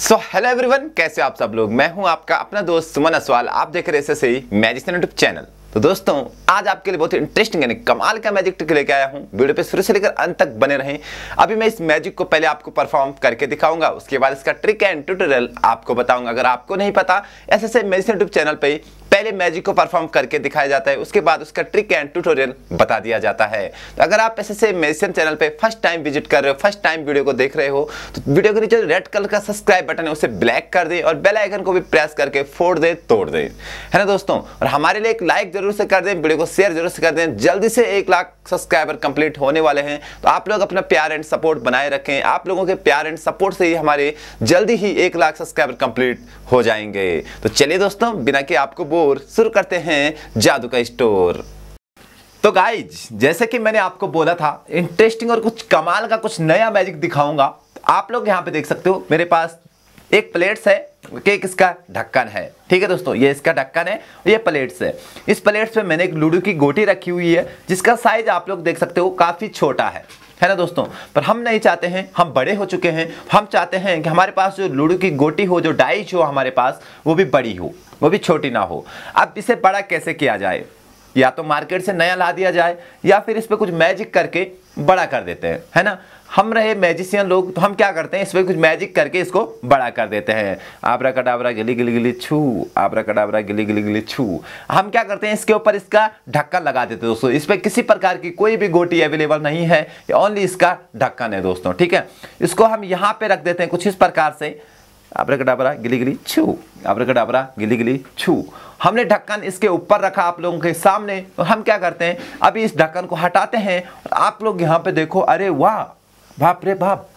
so hello everyone कैसे आप सब लोग मैं हूं आपका अपना दोस्त सुमन असवाल आप देख रहे हैं सही मैजिक यूट्यूब चैनल तो दोस्तों आज आपके लिए बहुत इंटरेस्टिंग यानी कमाल का मैजिक ट्रिक लेके आया हूं वीडियो पे शुरू से लेकर अंत तक बने रहें अभी मैं इस मैजिक को पहले आपको परफॉर्म करके दिखाऊंगा उसके बाद इसका ट्रिक एंड ट्यूटोरियल आपको बताऊंगा अगर आपको नहीं पता ऐसे ऐसे मेडिसिन यूट्यूब चैनल पर पहले मैजिक को परफॉर्म करके दिखाया जाता है उसके बाद उसका ट्रिक एंड ट्यूटोरियल बता दिया जाता है तो अगर आप ऐसे से मेडिसिन चैनल पर फर्स्ट टाइम विजिट कर रहे हो फर्स्ट टाइम वीडियो को देख रहे हो तो वीडियो के नीचे रेड कलर का सब्सक्राइब बटन है उसे ब्लैक कर दे और बेल आइकन को भी प्रेस करके फोड़ दे तोड़ दे है ना दोस्तों और हमारे लिए एक लाइक जरूर से कर दें वीडियो को शेयर जरूर से कर दें जल्दी से एक लाख सब्सक्राइबर कंप्लीट होने वाले हैं तो आप लोग अपना प्यार एंड सपोर्ट बनाए रखें आप लोगों के प्यार एंड सपोर्ट से ही हमारे जल्दी ही एक लाख सब्सक्राइबर कंप्लीट हो जाएंगे तो चलिए दोस्तों बिना कि आपको बोल स्टोर शुरू करते हैं जादू का स्टोर तो गाइज जैसे कि मैंने आपको बोला था इंटरेस्टिंग और कुछ कमाल का कुछ नया मैजिक दिखाऊंगा आप लोग यहाँ पे देख सकते हो मेरे पास एक प्लेट्स है केक इसका ढक्कन है ठीक है दोस्तों ये इसका ढक्कन है और ये प्लेट्स है इस प्लेट्स पे मैंने एक लूडो की गोटी रखी हुई है जिसका साइज आप लोग देख सकते हो काफ़ी छोटा है है ना दोस्तों पर हम नहीं चाहते हैं हम बड़े हो चुके हैं हम चाहते हैं कि हमारे पास जो लूडो की गोटी हो जो डाइज हो हमारे पास वो भी बड़ी हो वो भी छोटी ना हो अब इसे बड़ा कैसे किया जाए या तो मार्केट से नया ला दिया जाए या फिर इस पर कुछ मैजिक करके बड़ा कर देते हैं है ना हम रहे मैजिशियन लोग तो हम क्या करते हैं इस पर कुछ मैजिक करके इसको बड़ा कर देते हैं आबरा कटाबरा गिली गिली गिली छू आबरा कटाबरा गिली गिली गिली छू हम क्या करते हैं इसके ऊपर इसका ढक्का लगा देते हैं दोस्तों इस पर किसी प्रकार की कोई भी गोटी अवेलेबल नहीं है ओनली इसका ढक्कन है दोस्तों ठीक है इसको हम यहाँ पे रख देते हैं कुछ इस प्रकार से आबरा कटाबरा गिली गिली छू आबरा कटाबरा गिली गिली छू हमने ढक्कन इसके ऊपर रखा आप लोगों के सामने तो हम क्या करते हैं अभी इस ढक्कन को हटाते हैं और आप लोग यहाँ पे देखो अरे वाह बाप रे बाप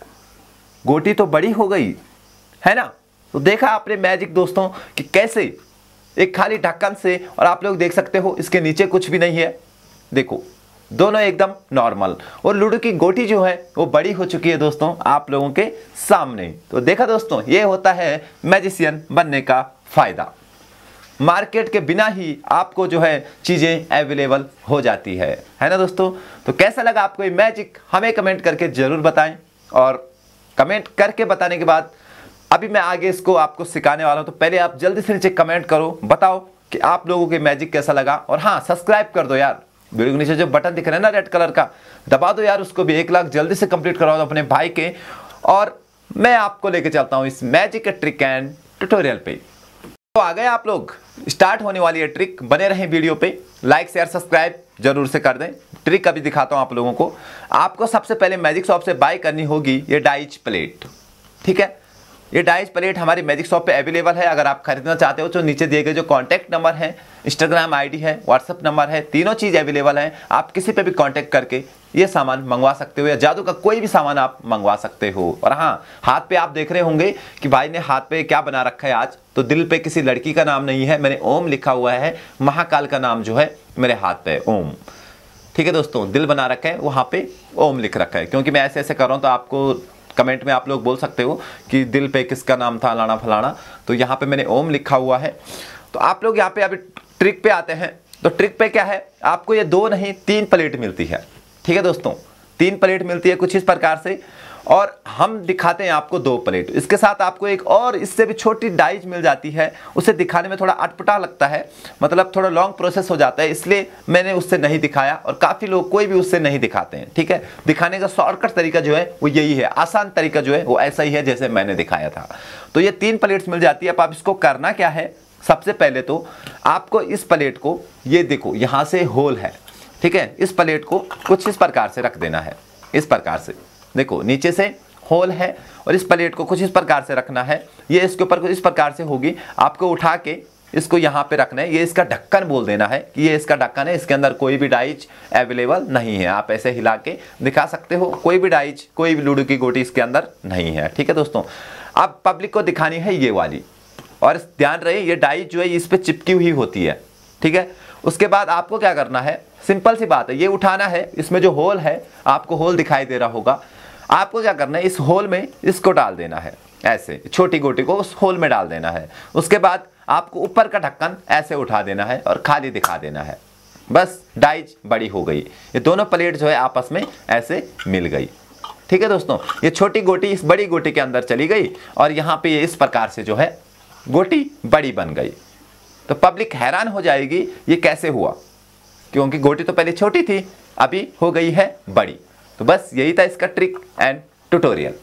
गोटी तो बड़ी हो गई है ना तो देखा आपने मैजिक दोस्तों कि कैसे एक खाली ढक्कन से और आप लोग देख सकते हो इसके नीचे कुछ भी नहीं है देखो दोनों एकदम नॉर्मल और लूडो की गोटी जो है वो बड़ी हो चुकी है दोस्तों आप लोगों के सामने तो देखा दोस्तों ये होता है मैजिशियन बनने का फायदा मार्केट के बिना ही आपको जो है चीज़ें अवेलेबल हो जाती है है ना दोस्तों तो कैसा लगा आपको ये मैजिक हमें कमेंट करके ज़रूर बताएं और कमेंट करके बताने के बाद अभी मैं आगे इसको आपको सिखाने वाला हूँ तो पहले आप जल्दी से नीचे कमेंट करो बताओ कि आप लोगों के मैजिक कैसा लगा और हाँ सब्सक्राइब कर दो यार वीडियो के नीचे जो बटन दिख रहा है ना रेड कलर का दबा दो यार उसको भी एक लाख जल्दी से कंप्लीट दो अपने भाई के और मैं आपको लेके चलता हूँ इस मैजिक ट्रिक एंड ट्यूटोरियल पे तो आ गए आप लोग स्टार्ट होने वाली है ट्रिक बने रहें वीडियो पे लाइक शेयर सब्सक्राइब जरूर से कर दें ट्रिक अभी दिखाता हूं आप लोगों को आपको सबसे पहले मैजिक शॉप से बाय करनी होगी ये डाइज प्लेट ठीक है ये डाइज प्लेट हमारी मैजिक शॉप पे अवेलेबल है अगर आप खरीदना चाहते हो तो नीचे दिए गए जो कॉन्टैक्ट नंबर है इंस्टाग्राम आई है व्हाट्सअप नंबर है तीनों चीज़ अवेलेबल है आप किसी पर भी कॉन्टैक्ट करके ये सामान मंगवा सकते हो या जादू का कोई भी सामान आप मंगवा सकते हो और हाँ हाथ पे आप देख रहे होंगे कि भाई ने हाथ पे क्या बना रखा है आज तो दिल पे किसी लड़की का नाम नहीं है मैंने ओम लिखा हुआ है महाकाल का नाम जो है मेरे हाथ पे ओम ठीक है दोस्तों दिल बना रखा है वहाँ पे ओम लिख रखा है क्योंकि मैं ऐसे ऐसे कर रहा हूँ तो आपको कमेंट में आप लोग बोल सकते हो कि दिल पे किसका नाम था लाना फलाना तो यहाँ पे मैंने ओम लिखा हुआ है तो आप लोग यहाँ पे अभी ट्रिक पे आते हैं तो ट्रिक पे क्या है आपको ये दो नहीं तीन प्लेट मिलती है ठीक है दोस्तों तीन प्लेट मिलती है कुछ इस प्रकार से और हम दिखाते हैं आपको दो प्लेट इसके साथ आपको एक और इससे भी छोटी डाइज मिल जाती है उसे दिखाने में थोड़ा अटपटा लगता है मतलब थोड़ा लॉन्ग प्रोसेस हो जाता है इसलिए मैंने उससे नहीं दिखाया और काफ़ी लोग कोई भी उससे नहीं दिखाते हैं ठीक है दिखाने का शॉर्टकट तरीका जो है वो यही है आसान तरीका जो है वो ऐसा ही है जैसे मैंने दिखाया था तो ये तीन प्लेट्स मिल जाती है अब आप इसको करना क्या है सबसे पहले तो आपको इस प्लेट को ये देखो यहाँ से होल है ठीक है इस प्लेट को कुछ इस प्रकार से रख देना है इस प्रकार से देखो नीचे से होल है और इस प्लेट को कुछ इस प्रकार से रखना है ये इसके ऊपर कुछ इस प्रकार से होगी आपको उठा के इसको यहाँ पे रखना है ये इसका ढक्कन बोल देना है कि ये इसका ढक्कन है इसके अंदर कोई भी डाइज अवेलेबल नहीं है आप ऐसे हिला के दिखा सकते हो कोई भी डाइज कोई भी लूडो की गोटी इसके अंदर नहीं है ठीक है दोस्तों अब पब्लिक को दिखानी है ये वाली और ध्यान रहे ये डाइज जो है इस पर चिपकी हुई होती है ठीक है उसके बाद आपको क्या करना है सिंपल सी बात है ये उठाना है इसमें जो होल है आपको होल दिखाई दे रहा होगा आपको क्या करना है इस होल में इसको डाल देना है ऐसे छोटी गोटी को उस होल में डाल देना है उसके बाद आपको ऊपर का ढक्कन ऐसे उठा देना है और खाली दिखा देना है बस डाइज बड़ी हो गई ये दोनों प्लेट जो है आपस में ऐसे मिल गई ठीक है दोस्तों ये छोटी गोटी इस बड़ी गोटी के अंदर चली गई और यहाँ पे ये इस प्रकार से जो है गोटी बड़ी बन गई तो पब्लिक हैरान हो जाएगी ये कैसे हुआ क्योंकि गोटी तो पहले छोटी थी अभी हो गई है बड़ी तो बस यही था इसका ट्रिक एंड ट्यूटोरियल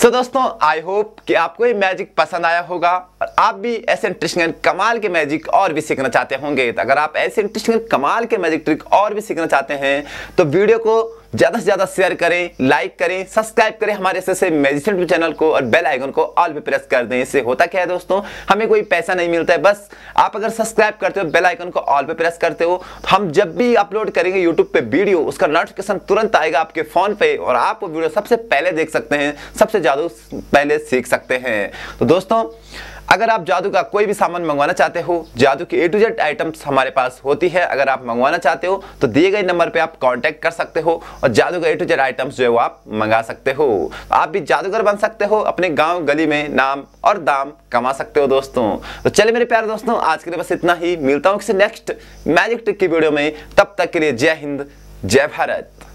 सो दोस्तों आई होप कि आपको ये मैजिक पसंद आया होगा और आप भी ऐसे इंटरेस्टिंग एंड कमाल के मैजिक और भी सीखना चाहते होंगे तो अगर आप ऐसे इंटरेस्टिंग कमाल के मैजिक ट्रिक और भी सीखना चाहते हैं तो वीडियो को ज्यादा से ज्यादा शेयर करें लाइक करें सब्सक्राइब करें हमारे ऐसे मेजिस्ट्रेटिव चैनल को और बेल आइकन को ऑल पे प्रेस कर दें इससे होता क्या है दोस्तों हमें कोई पैसा नहीं मिलता है बस आप अगर सब्सक्राइब करते हो बेल आइकन को ऑल पे प्रेस करते हो तो हम जब भी अपलोड करेंगे यूट्यूब पे वीडियो उसका नोटिफिकेशन तुरंत आएगा आपके फोन पे और आप वो वीडियो सबसे पहले देख सकते हैं सबसे ज्यादा पहले सीख सकते हैं तो दोस्तों अगर आप जादू का कोई भी सामान मंगवाना चाहते हो जादू की ए टू जेड आइटम्स हमारे पास होती है अगर आप मंगवाना चाहते हो तो दिए गए नंबर पे आप कांटेक्ट कर सकते हो और जादू का ए टू जेड आइटम्स जो है वो आप मंगा सकते हो आप भी जादूगर बन सकते हो अपने गांव गली में नाम और दाम कमा सकते हो दोस्तों तो चले मेरे प्यारे दोस्तों आज के लिए बस इतना ही मिलता हूँ किसी नेक्स्ट मैजिक ट्रिक की वीडियो में तब तक के लिए जय हिंद जय भारत